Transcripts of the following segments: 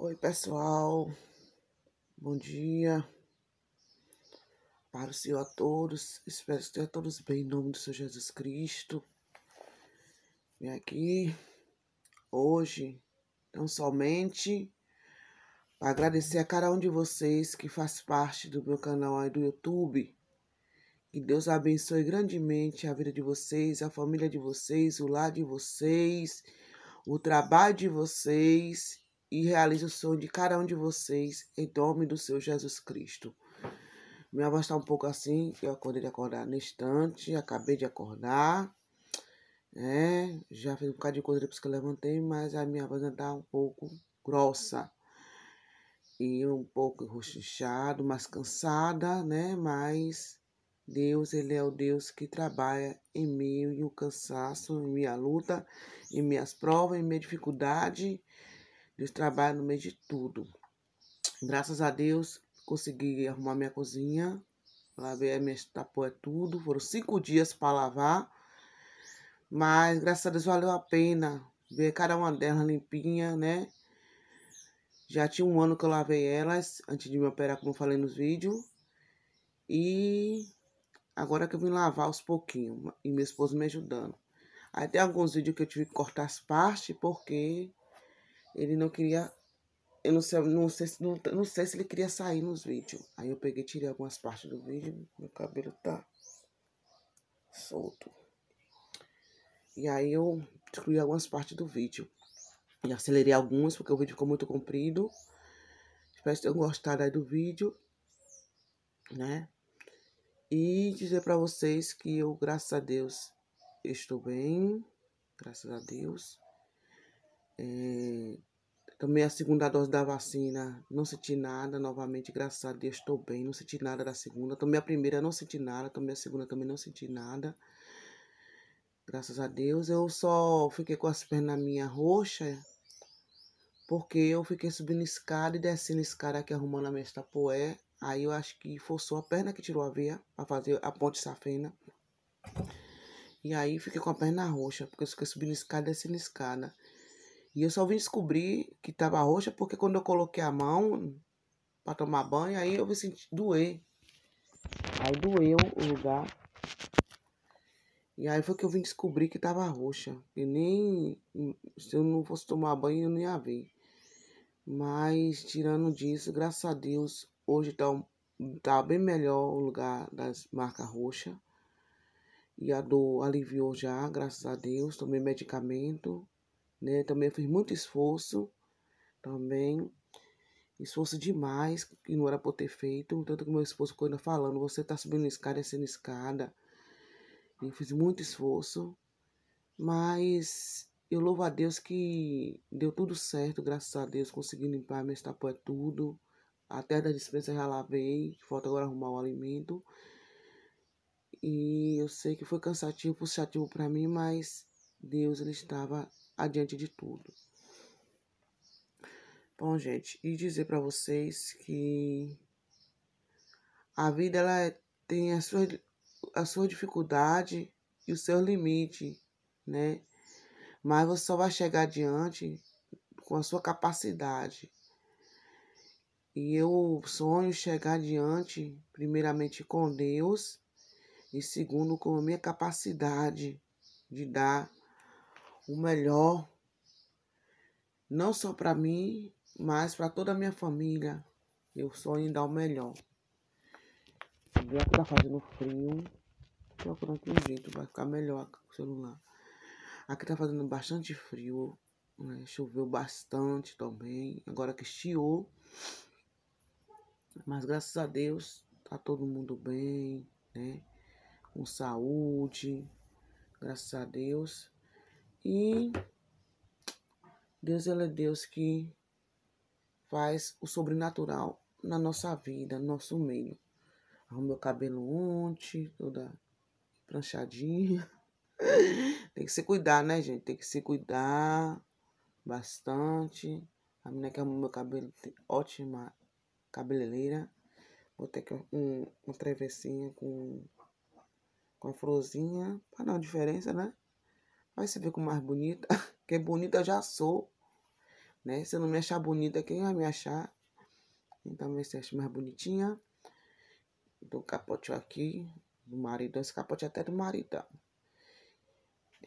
Oi, pessoal. Bom dia. Para o Senhor a todos. Espero que estejam todos bem em nome do Senhor Jesus Cristo. E aqui hoje, tão somente para agradecer a cada um de vocês que faz parte do meu canal aí do YouTube. Que Deus abençoe grandemente a vida de vocês, a família de vocês, o lar de vocês, o trabalho de vocês e realize o sonho de cada um de vocês em nome do seu Jesus Cristo. Me está um pouco assim, eu acordei de acordar neste instante, acabei de acordar, né? Já fiz um bocado de coisa depois que eu levantei, mas a minha voz ainda tá um pouco grossa e um pouco roxinchado, mais cansada, né? Mas Deus, Ele é o Deus que trabalha em meio o cansaço, em minha luta, em minhas provas, em minha dificuldade. Deus trabalha no meio de tudo. Graças a Deus, consegui arrumar minha cozinha. Lavei a minha tapoé tudo. Foram cinco dias para lavar. Mas, graças a Deus, valeu a pena ver cada uma delas limpinha, né? Já tinha um ano que eu lavei elas, antes de me operar, como eu falei nos vídeos. E agora que eu vim lavar aos pouquinhos, e meu esposo me ajudando. Aí tem alguns vídeos que eu tive que cortar as partes, porque ele não queria. Eu não sei, não sei, não, não sei se ele queria sair nos vídeos. Aí eu peguei tirei algumas partes do vídeo. Meu cabelo tá solto. E aí eu excluí algumas partes do vídeo. E acelerei algumas porque o vídeo ficou muito comprido. Espero que tenham gostado aí do vídeo. Né? E dizer para vocês que eu, graças a Deus, estou bem. Graças a Deus. É, Tomei a segunda dose da vacina, não senti nada novamente, graças a Deus estou bem, não senti nada da segunda. Tomei a primeira, não senti nada, tomei a segunda também não senti nada. Graças a Deus, eu só fiquei com as pernas minha roxa, porque eu fiquei subindo escada e descendo escada aqui arrumando a minha estapoé. Aí eu acho que forçou a perna que tirou a veia para fazer a ponte safena. E aí fiquei com a perna roxa, porque eu fiquei subindo escada e descendo escada. E eu só vim descobrir que estava roxa porque quando eu coloquei a mão para tomar banho, aí eu me senti doer. Aí doeu o lugar. E aí foi que eu vim descobrir que tava roxa. E nem. Se eu não fosse tomar banho, eu não ia ver. Mas, tirando disso, graças a Deus, hoje tá, tá bem melhor o lugar das marcas roxa. E a dor aliviou já, graças a Deus. Tomei medicamento né? Também fiz muito esforço, também esforço demais que não era por ter feito, tanto que meu esposo ficou ainda falando, você tá subindo escada, descendo escada. Eu fiz muito esforço, mas eu louvo a Deus que deu tudo certo, graças a Deus, consegui limpar minha estapoé tudo. Até da dispensa já lavei, falta agora arrumar o alimento. E eu sei que foi cansativo, puxativo para mim, mas Deus ele estava adiante de tudo. Bom, gente, e dizer para vocês que a vida ela é, tem a sua, a sua dificuldade e o seu limite, né? Mas você só vai chegar adiante com a sua capacidade. E eu sonho chegar adiante, primeiramente com Deus e segundo com a minha capacidade de dar o melhor, não só para mim, mas para toda a minha família. Eu sonho em dar o melhor. Já que tá fazendo frio, procurando um jeito, vai ficar melhor o celular. Aqui tá fazendo bastante frio, né? choveu bastante também, agora que estiou. Mas graças a Deus, tá todo mundo bem, né? Com saúde, graças a Deus. E Deus ele é Deus que faz o sobrenatural na nossa vida, no nosso meio. Arrumei o cabelo ontem, toda pranchadinha. Tem que se cuidar, né, gente? Tem que se cuidar bastante. A menina que arrumou meu cabelo, ótima cabeleireira. ter aqui um, um travessinho com, com a florzinha, pra dar uma diferença, né? Aí você ver com é mais bonita. Que bonita já sou. Né? Se eu não me achar bonita, quem vai me achar? Então, você se acha mais bonitinha. Do capote aqui. Do marido. Esse capote é até do marido.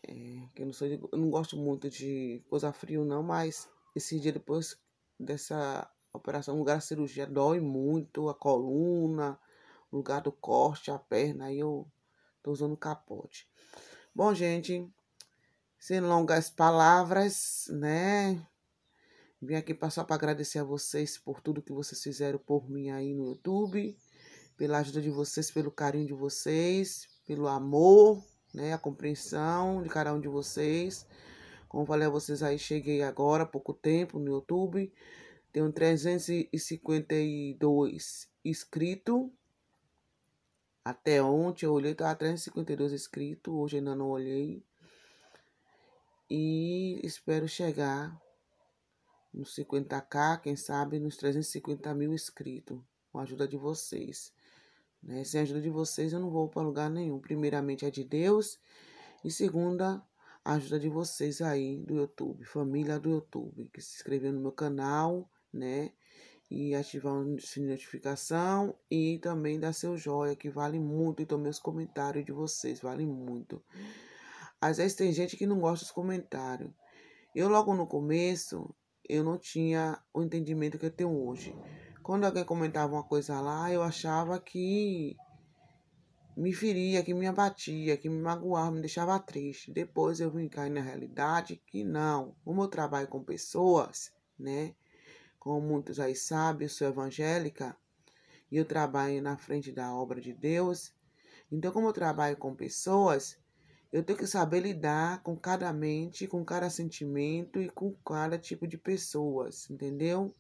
É, que eu não, sou de, eu não gosto muito de coisa frio, não. Mas esse dia depois dessa operação, lugar da cirurgia, dói muito a coluna, lugar do corte, a perna. Aí eu tô usando capote. Bom, gente sem longas palavras, né? Vim aqui só para agradecer a vocês por tudo que vocês fizeram por mim aí no YouTube, pela ajuda de vocês, pelo carinho de vocês, pelo amor, né? A compreensão de cada um de vocês. Como falei a vocês aí, cheguei agora há pouco tempo no YouTube. Tenho 352 inscritos. Até ontem eu olhei, estava 352 inscritos. Hoje ainda não olhei. E espero chegar nos 50k, quem sabe nos 350 mil inscritos, com a ajuda de vocês. Né? Sem a ajuda de vocês, eu não vou para lugar nenhum. Primeiramente, é de Deus. E segunda, a ajuda de vocês aí do YouTube, família do YouTube, que se inscreveu no meu canal, né? E ativar o sininho de notificação e também dar seu joia, que vale muito. E também os comentários de vocês, vale muito. Às vezes tem gente que não gosta dos comentários. Eu logo no começo, eu não tinha o entendimento que eu tenho hoje. Quando alguém comentava uma coisa lá, eu achava que me feria, que me abatia, que me magoava, me deixava triste. Depois eu vim cair na realidade que não. Como eu trabalho com pessoas, né? Como muitos aí sabem, eu sou evangélica e eu trabalho na frente da obra de Deus. Então, como eu trabalho com pessoas, eu tenho que saber lidar com cada mente, com cada sentimento e com cada tipo de pessoas, entendeu?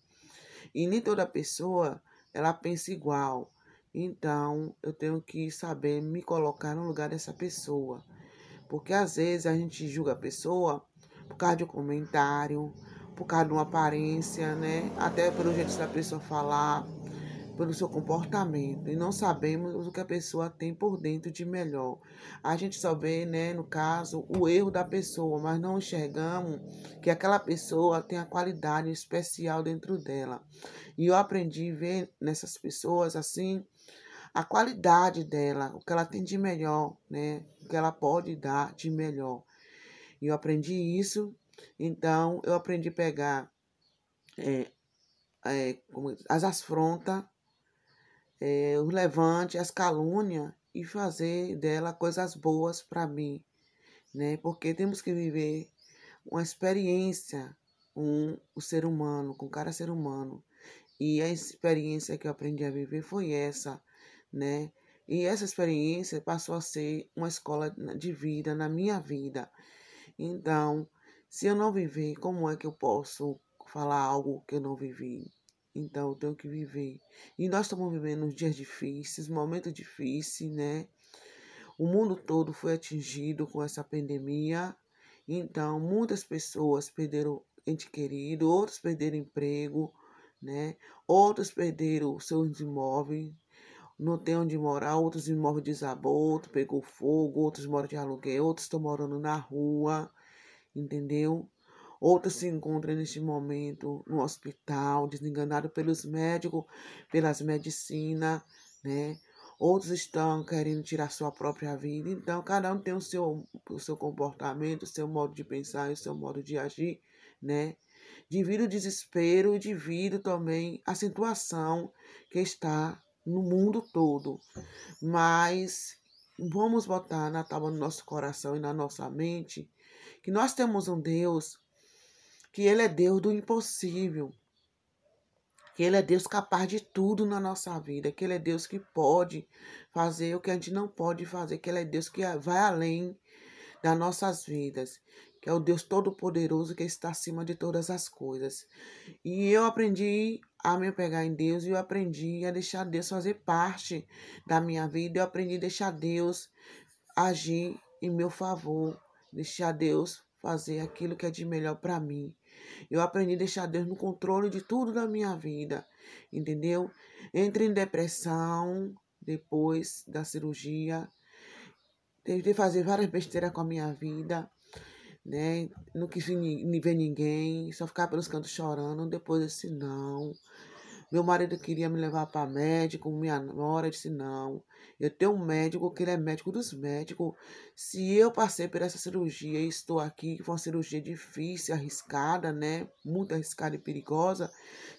E nem toda pessoa ela pensa igual. Então, eu tenho que saber me colocar no lugar dessa pessoa. Porque às vezes a gente julga a pessoa por causa de um comentário, por causa de uma aparência, né? Até pelo jeito da pessoa falar pelo seu comportamento e não sabemos o que a pessoa tem por dentro de melhor. A gente só vê, né, no caso, o erro da pessoa, mas não enxergamos que aquela pessoa tem a qualidade especial dentro dela. E eu aprendi a ver nessas pessoas assim a qualidade dela, o que ela tem de melhor, né, o que ela pode dar de melhor. E eu aprendi isso, então eu aprendi a pegar é, é, as afrontas é, levante, as calúnias e fazer dela coisas boas para mim, né? Porque temos que viver uma experiência com o ser humano, com cara ser humano. E a experiência que eu aprendi a viver foi essa, né? E essa experiência passou a ser uma escola de vida na minha vida. Então, se eu não viver, como é que eu posso falar algo que eu não vivi? Então, eu tenho que viver. E nós estamos vivendo uns dias difíceis, momentos difíceis, né? O mundo todo foi atingido com essa pandemia. Então, muitas pessoas perderam ente querido, outros perderam emprego, né? Outros perderam seus imóveis, não tem onde morar, outros imóveis desabou, outro pegou fogo, outros moram de aluguel, outros estão morando na rua, entendeu? Outros se encontra neste momento no hospital, desenganado pelos médicos, pelas medicinas, né? Outros estão querendo tirar sua própria vida. Então, cada um tem o seu, o seu comportamento, o seu modo de pensar e o seu modo de agir, né? Divido o desespero e divido também a situação que está no mundo todo. Mas vamos botar na tábua do nosso coração e na nossa mente que nós temos um Deus que Ele é Deus do impossível, que Ele é Deus capaz de tudo na nossa vida, que Ele é Deus que pode fazer o que a gente não pode fazer, que Ele é Deus que vai além das nossas vidas, que é o Deus Todo-Poderoso que está acima de todas as coisas. E eu aprendi a me pegar em Deus, e eu aprendi a deixar Deus fazer parte da minha vida, eu aprendi a deixar Deus agir em meu favor, deixar Deus fazer aquilo que é de melhor para mim. Eu aprendi a deixar Deus no controle de tudo da minha vida, entendeu? Entrei em depressão depois da cirurgia, tentei fazer várias besteiras com a minha vida, né? Não quis ver ninguém, só ficar pelos cantos chorando. Depois assim disse, não, meu marido queria me levar para médico, minha nora disse não. Eu tenho um médico que ele é médico dos médicos. Se eu passei por essa cirurgia e estou aqui, que foi uma cirurgia difícil, arriscada, né? Muito arriscada e perigosa.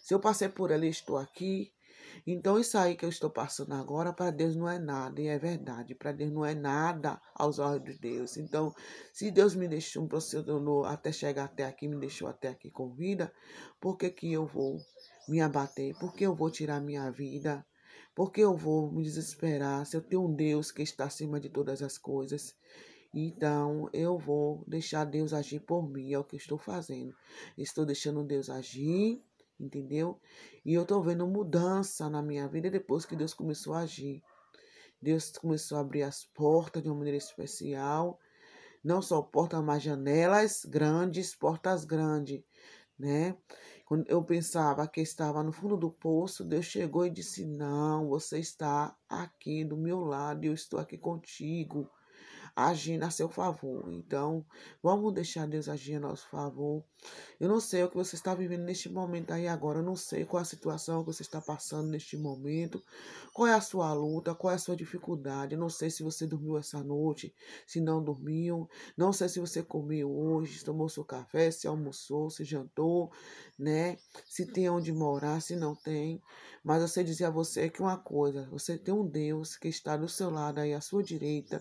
Se eu passei por ela e estou aqui, então, isso aí que eu estou passando agora, para Deus não é nada, e é verdade. Para Deus não é nada aos olhos de Deus. Então, se Deus me deixou, me proporcionou até chegar até aqui, me deixou até aqui com vida, por que, que eu vou me abater? Por que eu vou tirar minha vida? Por que eu vou me desesperar se eu tenho um Deus que está acima de todas as coisas? Então eu vou deixar Deus agir por mim, é o que eu estou fazendo. Estou deixando Deus agir, entendeu? E eu estou vendo mudança na minha vida depois que Deus começou a agir. Deus começou a abrir as portas de uma maneira especial. Não só portas, mas janelas grandes, portas grandes, né? Quando eu pensava que estava no fundo do poço, Deus chegou e disse: Não, você está aqui do meu lado, eu estou aqui contigo agindo a seu favor. Então, vamos deixar Deus agir a nosso favor. Eu não sei o que você está vivendo neste momento aí agora. Eu não sei qual é a situação que você está passando neste momento. Qual é a sua luta, qual é a sua dificuldade. Eu não sei se você dormiu essa noite, se não dormiu. Não sei se você comeu hoje, tomou seu café, se almoçou, se jantou, né? Se tem onde morar, se não tem. Mas eu sei dizer a você que uma coisa, você tem um Deus que está do seu lado aí, à sua direita,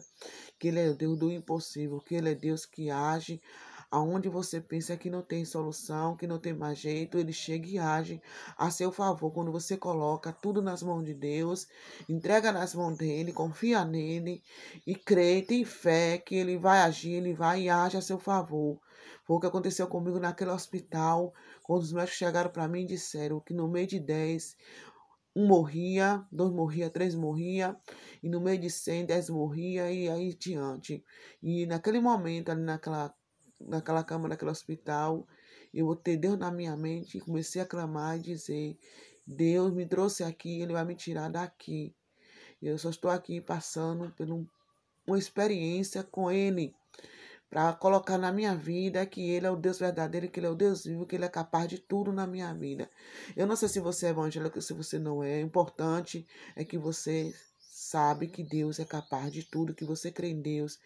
que ele é é Deus do impossível, que Ele é Deus que age aonde você pensa que não tem solução, que não tem mais jeito, ele chega e age a seu favor. Quando você coloca tudo nas mãos de Deus, entrega nas mãos dele, confia nele e crê, tem fé que ele vai agir, ele vai e age a seu favor. Foi o que aconteceu comigo naquele hospital, quando os médicos chegaram para mim e disseram que no meio de 10 um morria, dois morria, três morria, e no meio de cem, dez morria, e aí diante. E naquele momento, ali naquela, naquela cama, naquele hospital, eu botei Deus na minha mente e comecei a clamar e dizer: Deus me trouxe aqui, Ele vai me tirar daqui. Eu só estou aqui passando por uma experiência com Ele para colocar na minha vida que Ele é o Deus verdadeiro, que Ele é o Deus vivo, que Ele é capaz de tudo na minha vida. Eu não sei se você é evangélico, se você não é. O importante é que você sabe que Deus é capaz de tudo, que você crê em Deus.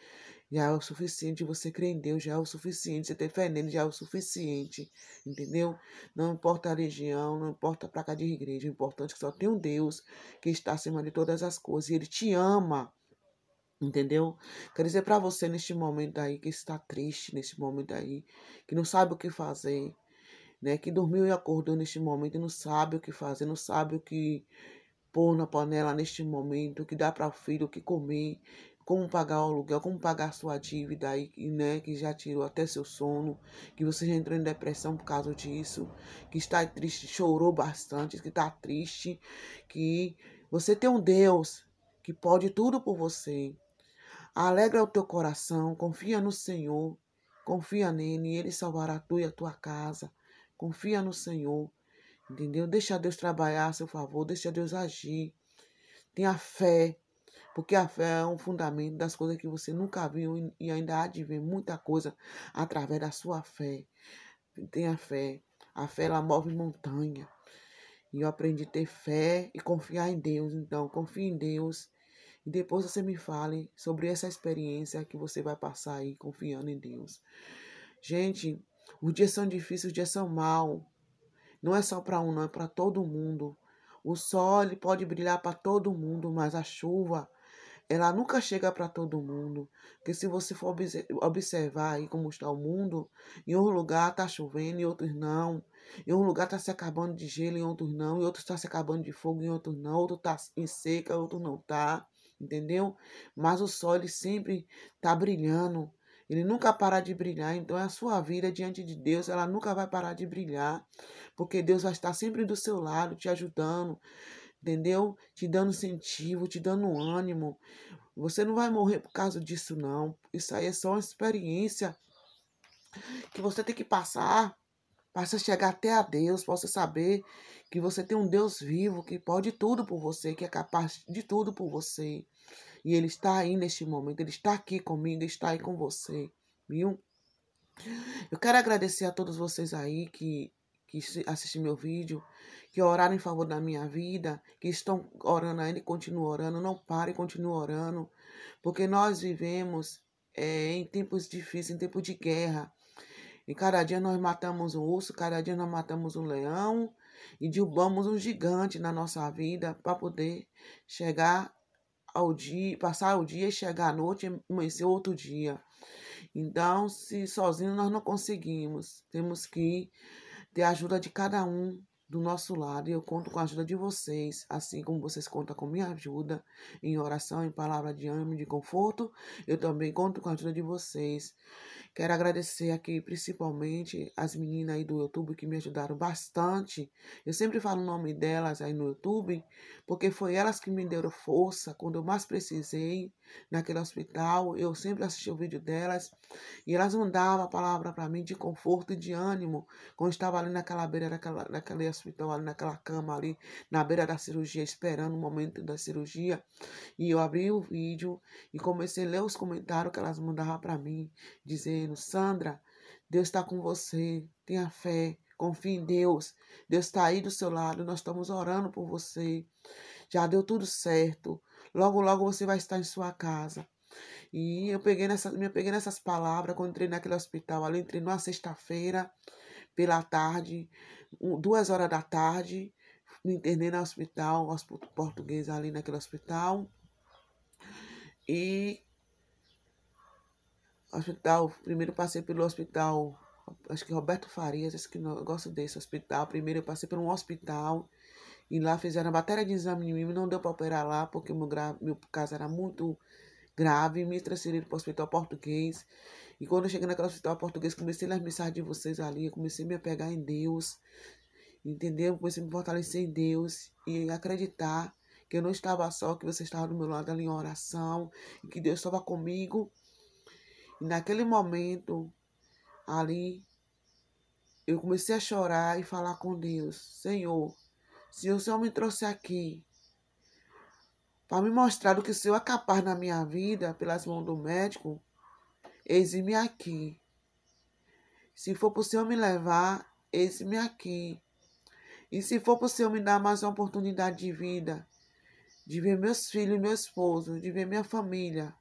Já é o suficiente, você crê em Deus, já é o suficiente, você ter fé nele já é o suficiente, entendeu? Não importa a religião, não importa a placa de igreja, o importante é que só tem um Deus que está acima de todas as coisas e ele te ama. Entendeu? Quer dizer para você neste momento aí que está triste, neste momento aí que não sabe o que fazer, né? Que dormiu e acordou neste momento e não sabe o que fazer, não sabe o que pôr na panela neste momento, o que dá para o filho, o que comer, como pagar o aluguel, como pagar sua dívida aí, né, que já tirou até seu sono, que você já entrou em depressão por causa disso, que está triste, chorou bastante, que está triste, que você tem um Deus que pode tudo por você, Alegra o teu coração, confia no Senhor, confia nele, e ele salvará tu e a tua casa. Confia no Senhor, entendeu? Deixa Deus trabalhar a seu favor, deixa Deus agir. Tenha fé, porque a fé é um fundamento das coisas que você nunca viu e ainda há de ver muita coisa através da sua fé. Tenha fé. A fé ela move montanha. E eu aprendi a ter fé e confiar em Deus. Então, confie em Deus. E depois você me fale sobre essa experiência que você vai passar aí confiando em Deus. Gente, os dias são difíceis, os dias são mal. Não é só para um, não é para todo mundo. O sol ele pode brilhar para todo mundo, mas a chuva ela nunca chega para todo mundo. Porque se você for observar aí como está o mundo, em um lugar está chovendo, em outros não. Em um lugar está se acabando de gelo, em outros não. Em outros está se acabando de fogo, em outros não. Outro está em seca, outro não está entendeu? Mas o sol ele sempre tá brilhando. Ele nunca para de brilhar, então a sua vida diante de Deus, ela nunca vai parar de brilhar, porque Deus vai estar sempre do seu lado, te ajudando, entendeu? Te dando incentivo, te dando ânimo. Você não vai morrer por causa disso não. Isso aí é só uma experiência que você tem que passar para chegar até a Deus, para você saber que você tem um Deus vivo que pode tudo por você, que é capaz de tudo por você. E Ele está aí neste momento, Ele está aqui comigo, Ele está aí com você, viu? Eu quero agradecer a todos vocês aí que, que assistem meu vídeo, que oraram em favor da minha vida, que estão orando ainda e continuam orando, não parem, continuem orando, porque nós vivemos é, em tempos difíceis, em tempos de guerra, e cada dia nós matamos um urso, cada dia nós matamos um leão e derrubamos um gigante na nossa vida para poder chegar ao dia, passar o dia, chegar à noite e amanhecer outro dia. Então, se sozinho nós não conseguimos, temos que ter a ajuda de cada um do nosso lado e eu conto com a ajuda de vocês, assim como vocês contam com minha ajuda em oração, em palavra de ânimo, de conforto. Eu também conto com a ajuda de vocês. Quero agradecer aqui principalmente as meninas aí do YouTube que me ajudaram bastante. Eu sempre falo o nome delas aí no YouTube, porque foi elas que me deram força quando eu mais precisei naquele hospital. Eu sempre assistia o vídeo delas e elas mandavam a palavra para mim de conforto e de ânimo quando estava ali naquela beira daquela, daquele hospital, ali naquela cama ali, na beira da cirurgia, esperando o momento da cirurgia. E eu abri o vídeo e comecei a ler os comentários que elas mandavam para mim, dizendo: Sandra, Deus está com você, tenha fé. Confie em Deus. Deus está aí do seu lado. Nós estamos orando por você. Já deu tudo certo. Logo, logo você vai estar em sua casa. E eu peguei, nessa, eu peguei nessas palavras quando entrei naquele hospital. Ali entrei numa sexta-feira, pela tarde, duas horas da tarde. Me internei no hospital, hospital português ali naquele hospital. E hospital, primeiro passei pelo hospital, acho que Roberto Farias, acho que eu gosto desse hospital. Primeiro eu passei por um hospital e lá fizeram a bateria de exame em mim, não deu para operar lá, porque meu, gra... meu caso era muito grave. Me transferiram para o hospital português. E quando eu cheguei naquele hospital português, comecei a ler mensagens de vocês ali, eu comecei a me apegar em Deus, entendeu? Comecei a me fortalecer em Deus e acreditar que eu não estava só, que você estava do meu lado ali em oração, e que Deus estava comigo. E naquele momento, ali, eu comecei a chorar e falar com Deus: Senhor, se o Senhor me trouxe aqui para me mostrar o que o Senhor é capaz na minha vida, pelas mãos do médico, eis-me aqui. Se for para o Senhor me levar, eis-me aqui. E se for para o Senhor me dar mais uma oportunidade de vida, de ver meus filhos, e meu esposo, de ver minha família,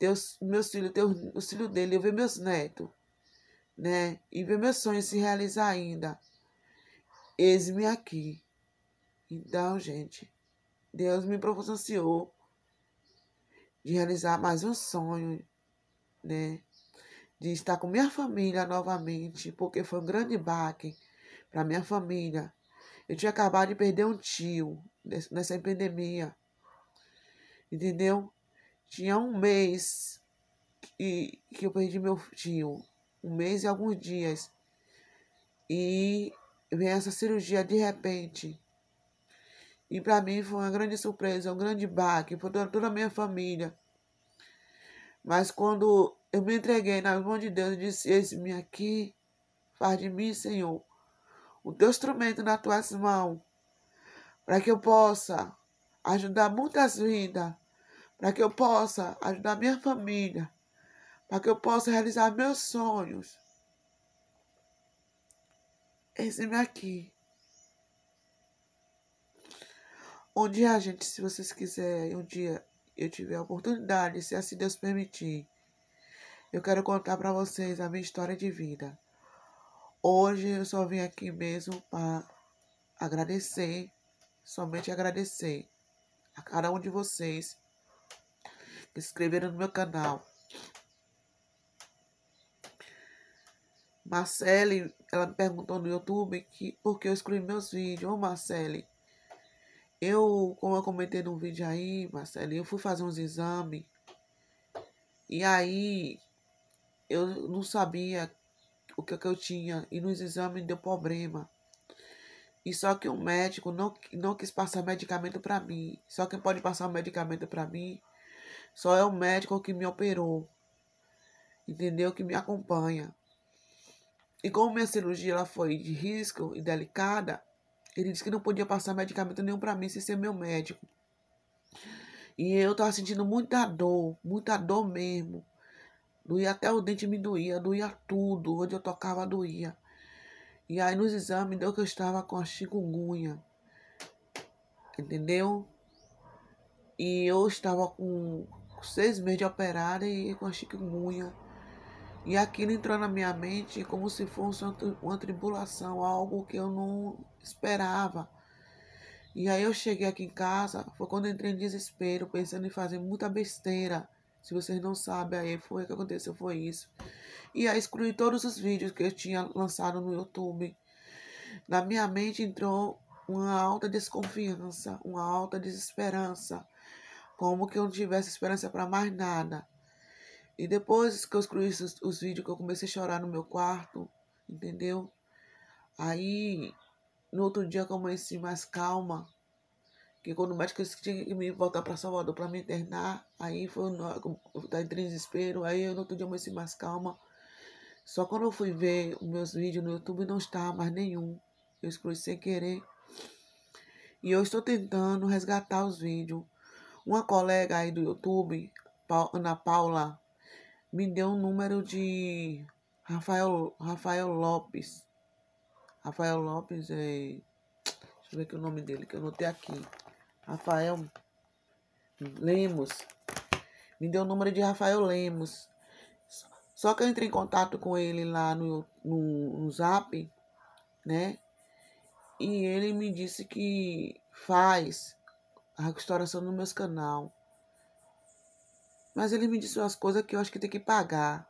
teus, meus filhos, teus, os filhos dele, eu ver meus netos, né? E ver meus sonhos se realizar ainda. Eis-me aqui. Então, gente, Deus me proporcionou de realizar mais um sonho, né? De estar com minha família novamente, porque foi um grande baque para minha família. Eu tinha acabado de perder um tio nessa pandemia. Entendeu? Tinha um mês que, que eu perdi meu tio. Um mês e alguns dias. E vem essa cirurgia de repente. E para mim foi uma grande surpresa, um grande baque, foi toda a minha família. Mas quando eu me entreguei na mão de Deus e disse: Eis-me aqui, faz de mim, Senhor, o teu instrumento nas tuas mãos, para que eu possa ajudar muitas vidas, para que eu possa ajudar minha família, para que eu possa realizar meus sonhos. Esse me aqui, onde dia, gente, se vocês quiserem, um dia eu tiver a oportunidade, se assim Deus permitir, eu quero contar para vocês a minha história de vida. Hoje eu só vim aqui mesmo para agradecer, somente agradecer a cada um de vocês que se inscreveram no meu canal. Marcele, ela me perguntou no YouTube que, por que eu excluí meus vídeos. Ô Marcele, eu, como eu comentei num vídeo aí, Marcelinho, eu fui fazer uns exames. E aí, eu não sabia o que, é que eu tinha. E nos exames deu problema. E só que o médico não, não quis passar medicamento para mim. Só quem pode passar o medicamento para mim só é o médico que me operou. Entendeu? Que me acompanha. E como minha cirurgia ela foi de risco e delicada, ele disse que não podia passar medicamento nenhum para mim sem ser meu médico. E eu estava sentindo muita dor, muita dor mesmo. Doía até o dente me doía, doía tudo, onde eu tocava doía. E aí nos exames deu que eu estava com a chikungunya. Entendeu? E eu estava com seis meses de operada e com a chikungunya. E aquilo entrou na minha mente como se fosse uma tribulação, algo que eu não esperava. E aí eu cheguei aqui em casa, foi quando entrei em desespero, pensando em fazer muita besteira. Se vocês não sabem, aí foi o que aconteceu, foi isso. E aí excluí todos os vídeos que eu tinha lançado no YouTube. Na minha mente entrou uma alta desconfiança, uma alta desesperança, como que eu não tivesse esperança para mais nada. E depois que eu excluí os, os vídeos, que eu comecei a chorar no meu quarto, entendeu? Aí, no outro dia que eu amanheci mais calma, que quando o médico disse que tinha que me voltar para Salvador para me internar, aí foi tá em desespero, aí eu no outro dia amanheci mais calma. Só quando eu fui ver os meus vídeos no YouTube não estava mais nenhum. Eu excluí sem querer. E eu estou tentando resgatar os vídeos. Uma colega aí do YouTube, Ana Paula me deu um número de Rafael, Rafael Lopes. Rafael Lopes é. Deixa eu ver aqui o nome dele, que eu notei aqui. Rafael Lemos. Me deu o número de Rafael Lemos. Só que eu entrei em contato com ele lá no, no, no zap, né? E ele me disse que faz a restauração no meus canal. Mas ele me disse umas coisas que eu acho que tem que pagar,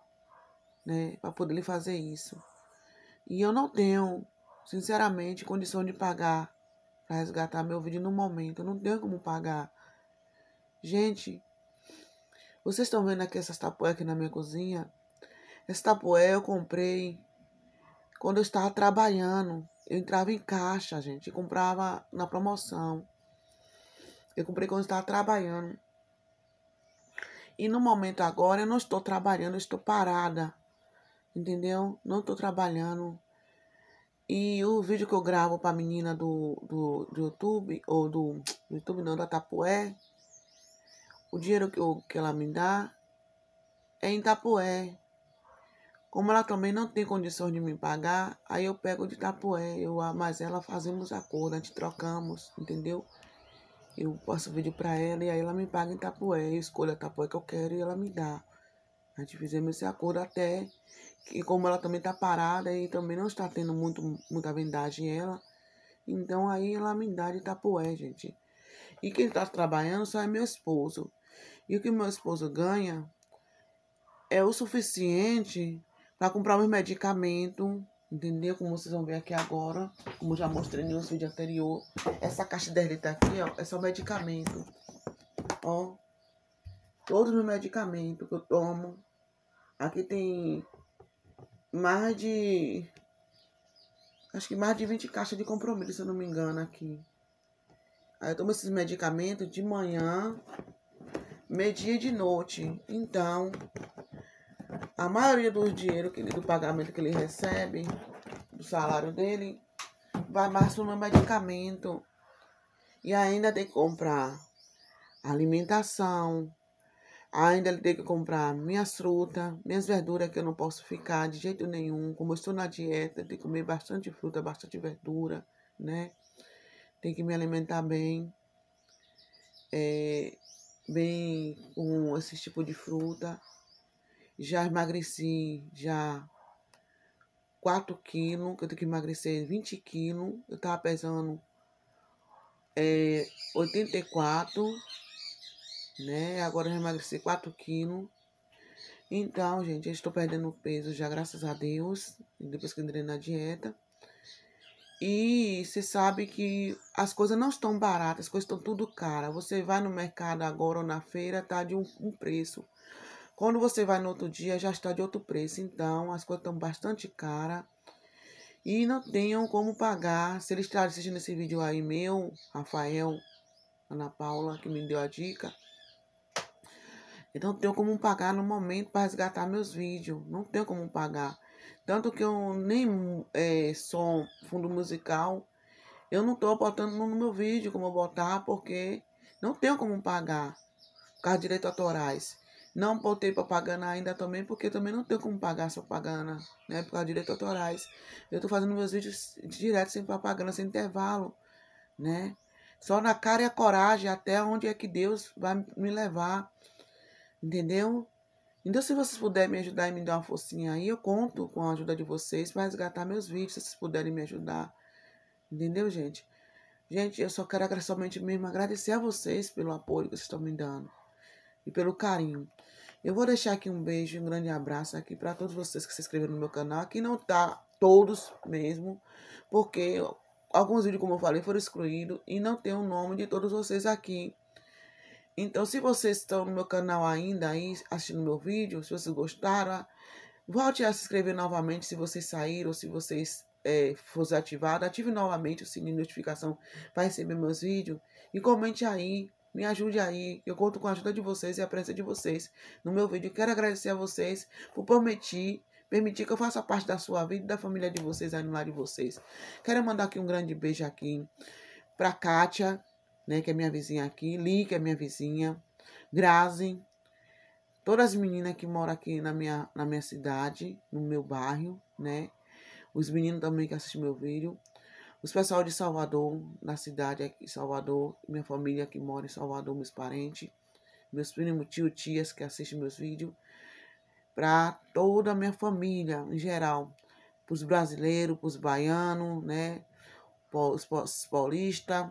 né, para poder fazer isso. E eu não tenho, sinceramente, condição de pagar para resgatar meu vídeo no momento. Eu não tenho como pagar. Gente, vocês estão vendo aqui essas tapoé aqui na minha cozinha? Essa tapoé eu comprei quando eu estava trabalhando. Eu entrava em caixa, gente, e comprava na promoção. Eu comprei quando eu estava trabalhando. E no momento agora eu não estou trabalhando, eu estou parada. Entendeu? Não estou trabalhando. E o vídeo que eu gravo a menina do, do, do YouTube, ou do, do YouTube não, da Tapué, o dinheiro que, eu, que ela me dá é em Tapué. Como ela também não tem condições de me pagar, aí eu pego de Tapué, eu, mas ela fazemos acordo, a gente trocamos, entendeu? eu passo vídeo pra ela e aí ela me paga em Tapué. Eu escolho a Tapué que eu quero e ela me dá. A gente fizemos esse acordo até que como ela também tá parada e também não está tendo muito, muita vendagem ela, então aí ela me dá de Tapué, gente. E quem tá trabalhando só é meu esposo. E o que meu esposo ganha é o suficiente para comprar os medicamentos Entendeu? Como vocês vão ver aqui agora, como já mostrei no vídeo anterior, essa caixa de 10 litros aqui, ó, é só medicamento. Ó, Todos os medicamentos que eu tomo. Aqui tem mais de... Acho que mais de 20 caixas de compromisso, se eu não me engano, aqui. Aí eu tomo esses medicamentos de manhã, meio-dia e de noite. Então, a maioria do dinheiro que ele, do pagamento que ele recebe, do salário dele, vai mais para o medicamento. E ainda tem que comprar alimentação, ainda tem que comprar minhas frutas, minhas verduras que eu não posso ficar de jeito nenhum. Como eu estou na dieta, tem que comer bastante fruta, bastante verdura, né? Tem que me alimentar bem. É, bem com esse tipo de fruta já emagreci já 4 quilos, eu tenho que emagrecer 20 quilos, eu tava pesando é, 84, né? Agora eu já emagreci 4 quilos. Então, gente, eu estou perdendo peso já, graças a Deus, depois que entrei na dieta. E você sabe que as coisas não estão baratas, as coisas estão tudo cara. Você vai no mercado agora ou na feira, tá de um, um preço. Quando você vai no outro dia, já está de outro preço. Então, as coisas estão bastante caras. E não tenham como pagar. Se eles estão assistindo esse vídeo aí meu, Rafael, Ana Paula, que me deu a dica. Então, não tenho como pagar no momento para resgatar meus vídeos. Não tenho como pagar. Tanto que eu nem é, som, fundo musical, eu não estou botando no meu vídeo como eu botar, porque não tenho como pagar por causa de direitos autorais. Não botei propaganda ainda também, porque também não tenho como pagar essa propaganda, né? Por causa de direitos autorais. Eu tô fazendo meus vídeos direto, sem propaganda, sem intervalo, né? Só na cara e a coragem, até onde é que Deus vai me levar, entendeu? Então, se vocês puderem me ajudar e me dar uma forcinha aí, eu conto com a ajuda de vocês para resgatar meus vídeos, se vocês puderem me ajudar, entendeu, gente? Gente, eu só quero somente mesmo agradecer a vocês pelo apoio que vocês estão me dando e pelo carinho. Eu vou deixar aqui um beijo, um grande abraço aqui para todos vocês que se inscreveram no meu canal. Aqui não tá todos mesmo, porque alguns vídeos, como eu falei, foram excluídos e não tem o nome de todos vocês aqui. Então, se vocês estão no meu canal ainda aí, assistindo meu vídeo, se vocês gostaram, volte a se inscrever novamente se vocês saíram, se vocês é, for ativado ative novamente o sininho de notificação para receber meus vídeos e comente aí me ajude aí, eu conto com a ajuda de vocês e a presença de vocês no meu vídeo. Quero agradecer a vocês por permitir, permitir que eu faça parte da sua vida e da família de vocês, animar de vocês. Quero mandar aqui um grande beijo aqui para Kátia, né, que é minha vizinha aqui, Li, que é minha vizinha, Grazi, todas as meninas que moram aqui na minha, na minha cidade, no meu bairro, né? Os meninos também que assistem meu vídeo. Os pessoal de Salvador, na cidade de Salvador, minha família que mora em Salvador, meus parentes, meus primos, tio, tias que assistem meus vídeos, para toda a minha família em geral, para os brasileiros, para os baianos, né? Os paulistas,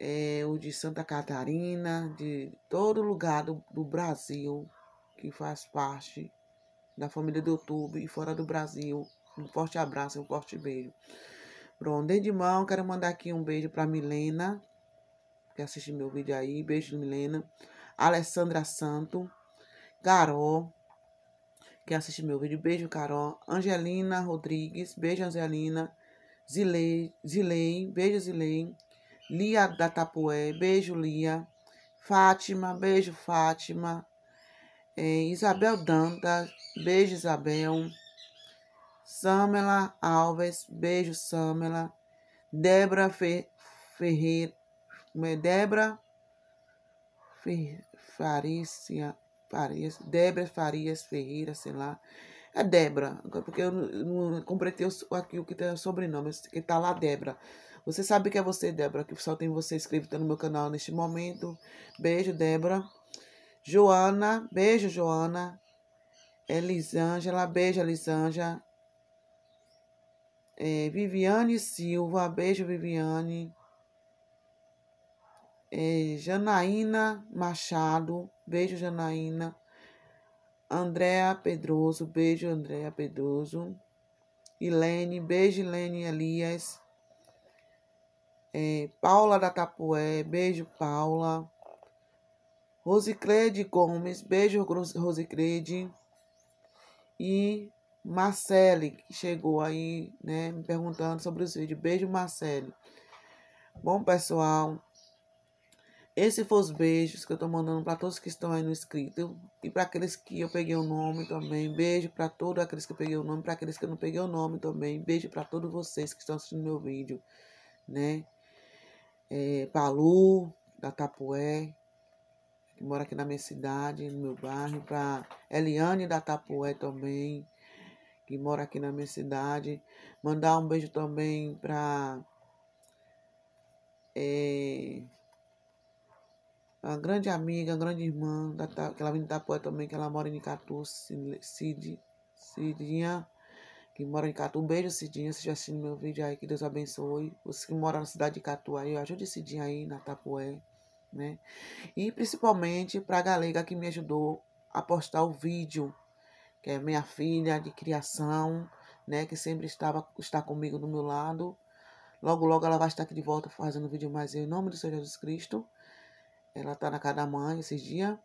é, o de Santa Catarina, de todo lugar do, do Brasil que faz parte da família do YouTube e fora do Brasil. Um forte abraço, um forte beijo. Pronto, dentro de mão, quero mandar aqui um beijo para Milena, que assiste meu vídeo aí. Beijo, Milena. Alessandra Santo. Carol, que assiste meu vídeo. Beijo, Carol. Angelina Rodrigues. Beijo, Angelina. Zilei. Zilei. Beijo, Zilei. Lia da Tapué. Beijo, Lia. Fátima. Beijo, Fátima. É, Isabel Dantas. Beijo, Isabel. Samela Alves, beijo Samela. Débora Fe, Ferreira, é? Débora Farícia, Farias, Débora Farias Ferreira, sei lá. É Débora, porque eu não, não completei aqui o que tem é o sobrenome, que tá lá Débora. Você sabe que é você, Débora, que só tem você inscrito no meu canal neste momento. Beijo, Débora. Joana, beijo, Joana. Elisângela, beijo, Elisângela. É, Viviane Silva, beijo Viviane. É, Janaína Machado, beijo Janaína. Andréa Pedroso, beijo Andréa Pedroso. Ilene, beijo Ilene Elias. É, Paula da Tapué, beijo Paula. Rosicrede Gomes, beijo Rosicrede. E Marcele chegou aí, né, me perguntando sobre os vídeos. Beijo, Marcele. Bom, pessoal, esses foram os beijos que eu tô mandando para todos que estão aí no inscrito e para aqueles que eu peguei o nome também. Beijo para todos aqueles que eu peguei o nome, para aqueles que eu não peguei o nome também. Beijo para todos vocês que estão assistindo meu vídeo, né? É, Palu, da Tapué, que mora aqui na minha cidade, no meu bairro, para Eliane da Tapué também, que mora aqui na minha cidade. Mandar um beijo também para é, uma grande amiga, a grande irmã, da, que ela vem de Poé também, que ela mora em Nicatu, Cid, Cidinha, que mora em Nicatu. Um beijo, Cidinha, se já assistiu meu vídeo aí, que Deus abençoe. Você que mora na cidade de Catu aí, ajude Cidinha aí na Tapué, né? E principalmente para a Galega que me ajudou a postar o vídeo que é minha filha de criação, né, que sempre estava, está comigo do meu lado. Logo, logo ela vai estar aqui de volta fazendo vídeo mais eu, em nome do Senhor Jesus Cristo. Ela está na casa da mãe esses dias.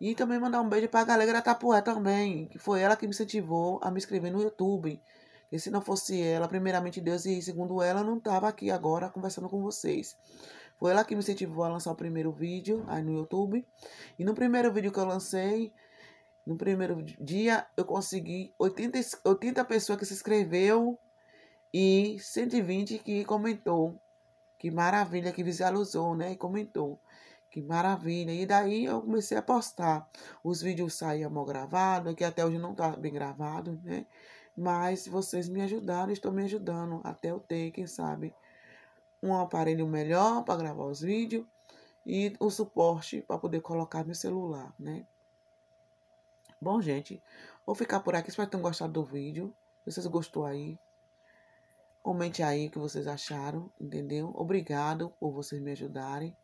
E também mandar um beijo para a galera da Tapué também, que foi ela que me incentivou a me inscrever no YouTube. E se não fosse ela, primeiramente Deus e segundo ela, eu não estava aqui agora conversando com vocês. Foi ela que me incentivou a lançar o primeiro vídeo aí no YouTube. E no primeiro vídeo que eu lancei, no primeiro dia, eu consegui 80, 80 pessoas que se inscreveu e 120 que comentou. Que maravilha, que visualizou, né? E comentou. Que maravilha. E daí eu comecei a postar. Os vídeos saíam mal gravados, que até hoje não tá bem gravado, né? Mas vocês me ajudaram, estão me ajudando. Até eu ter, quem sabe, um aparelho melhor para gravar os vídeos e o suporte para poder colocar meu celular, né? Bom, gente, vou ficar por aqui. Espero que tenham gostado do vídeo. Se vocês gostou aí, comente aí o que vocês acharam, entendeu? Obrigado por vocês me ajudarem.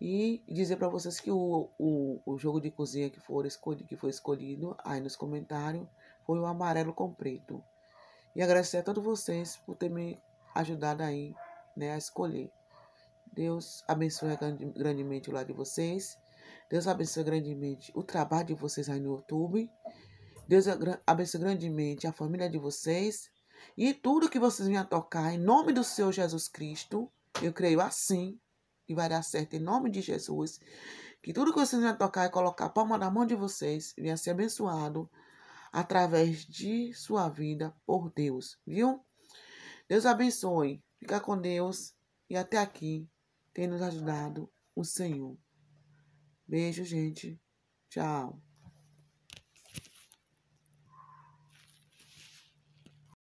E dizer para vocês que o, o, o, jogo de cozinha que, for escolhido, que foi escolhido aí nos comentários foi o amarelo com preto. E agradecer a todos vocês por terem me ajudado aí né, a escolher. Deus abençoe grandemente o lado de vocês. Deus abençoe grandemente o trabalho de vocês aí no YouTube. Deus é abençoe grandemente a família de vocês. E tudo que vocês venham tocar, em nome do Senhor Jesus Cristo, eu creio assim, que vai dar certo, em nome de Jesus. Que tudo que vocês venham tocar e colocar a palma na mão de vocês, venha ser abençoado através de sua vida por Deus, viu? Deus abençoe, fica com Deus e até aqui tem nos ajudado o Senhor. Beijo, gente. Tchau.